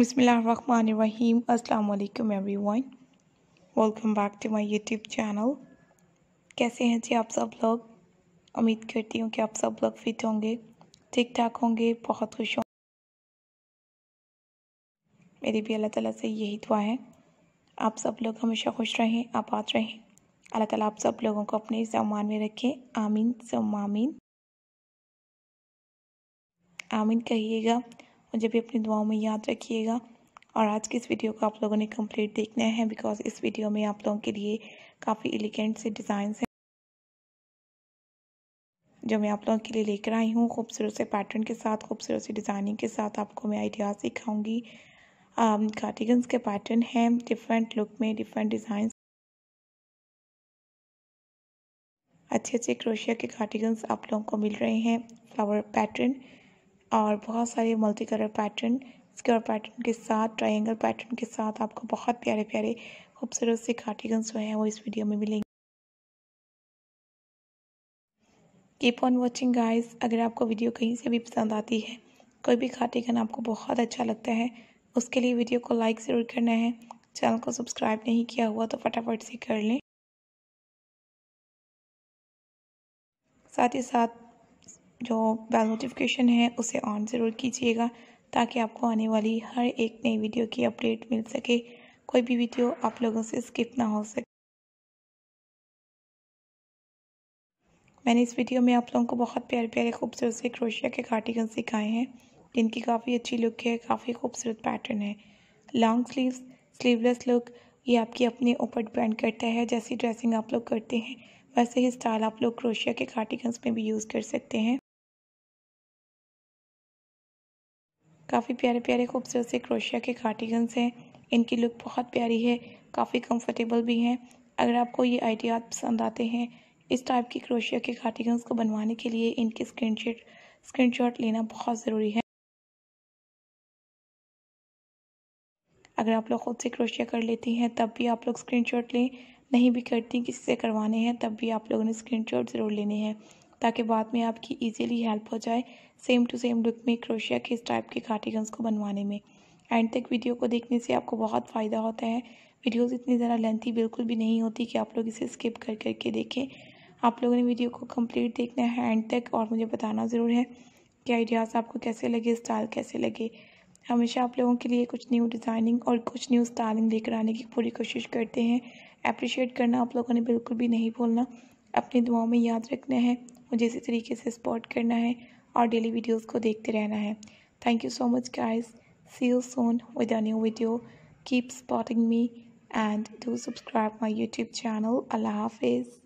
Bismillahirrahmanirrahim. Assalamu alaikum everyone. Welcome back to my YouTube channel कैसे हैं जी आप सब लोग उम्मीद करती हूँ कि आप सब लोग फिट होंगे ठीक ठाक होंगे बहुत खुश होंगे मेरी भी अल्लाह ताला से यही दुआ है आप सब लोग हमेशा खुश रहें आबाद रहें अल्लाह ताला आप सब लोगों को अपने सम्मान में रखें आमीन सम्मामीन आमीन कहिएगा मुझे भी अपनी दुआओं में याद रखिएगा और आज की इस वीडियो को आप लोगों ने कंप्लीट देखना है बिकॉज इस वीडियो में आप लोगों के लिए काफ़ी एलिगेंट से डिजाइन हैं जो मैं आप लोगों के लिए लेकर आई हूँ खूबसूरत से पैटर्न के साथ खूबसूरत से डिज़ाइनिंग के साथ आपको मैं आइडियाज़ सिखाऊंगी कार्टिगन्स um, के पैटर्न हैं डिफरेंट लुक में डिफरेंट डिज़ाइन अच्छे अच्छे क्रोशिया के कार्टिगन्स आप लोगों को मिल रहे हैं फ्लावर पैटर्न और बहुत सारे multi colour pattern square pattern के साथ ट्रायंगल पैटर्न के साथ आपको बहुत प्यारे प्यारे खूबसूरत से कार्टिगन्स जो हैं वो इस वीडियो में मिलेंगे कीप ऑन वॉचिंग गाइज अगर आपको वीडियो कहीं से भी पसंद आती है कोई भी कार्टिगन आपको बहुत अच्छा लगता है उसके लिए वीडियो को लाइक ज़रूर करना है चैनल को सब्सक्राइब नहीं किया हुआ तो फटाफट से कर लें साथ ही साथ जो बेल नोटिफिकेशन है उसे ऑन ज़रूर कीजिएगा ताकि आपको आने वाली हर एक नई वीडियो की अपडेट मिल सके कोई भी वीडियो आप लोगों से स्किप ना हो सके मैंने इस वीडियो में आप लोगों को बहुत प्यारे प्यारे खूबसूरत से क्रोशिया के कार्टिकन सिखाए हैं जिनकी काफ़ी अच्छी लुक है काफ़ी खूबसूरत पैटर्न है लॉन्ग स्लीव्स स्लीवलेस लुक ये आपकी अपने ऊपर डिपेंड करता है जैसी ड्रेसिंग आप लोग करते हैं वैसे ही स्टाइल आप लोग क्रोशिया के कार्टिकन्स में भी यूज़ कर सकते हैं काफ़ी प्यारे प्यारे खूबसूरत से क्रोशिया के कार्टिगन्स हैं इनकी लुक बहुत प्यारी है काफ़ी कंफर्टेबल भी हैं अगर आपको ये आइडियाज पसंद आते हैं इस टाइप की क्रोशिया के कार्टिगन्स को बनवाने के लिए इनके स्क्रीन स्क्रीनशॉट लेना बहुत ज़रूरी है अगर आप लोग खुद से क्रोशिया कर लेती हैं तब भी आप लोग स्क्रीनशॉट लें नहीं भी करती किसी से करवाने हैं तब भी आप लोगों ने स्क्रीनशॉट ज़रूर लेने हैं ताकि बाद में आपकी इजीली हेल्प हो जाए सेम टू सेम लुक में क्रोशिया के इस टाइप के कार्टिगन्स को बनवाने में एंड तक वीडियो को देखने से आपको बहुत फ़ायदा होता है वीडियोज़ इतनी ज़्यादा लेंथी बिल्कुल भी नहीं होती कि आप लोग इसे स्किप कर करके देखें आप लोगों ने वीडियो को कम्प्लीट देखना है एंड तक और मुझे बताना ज़रूर है कि आइडियाज़ आपको कैसे लगे स्टाइल कैसे लगे हमेशा आप लोगों के लिए कुछ न्यू डिज़ाइनिंग और कुछ न्यू स्टाइलिंग लेकर आने की पूरी कोशिश करते हैं अप्रिशिएट करना आप लोगों ने बिल्कुल भी नहीं भूलना अपनी दुआओं में याद रखना है मुझे इसी तरीके से सपोर्ट करना है और डेली वीडियोस को देखते रहना है thank you so much guys see you soon with a new video keep spotting me and do subscribe my YouTube channel अल्लाह हाफिज़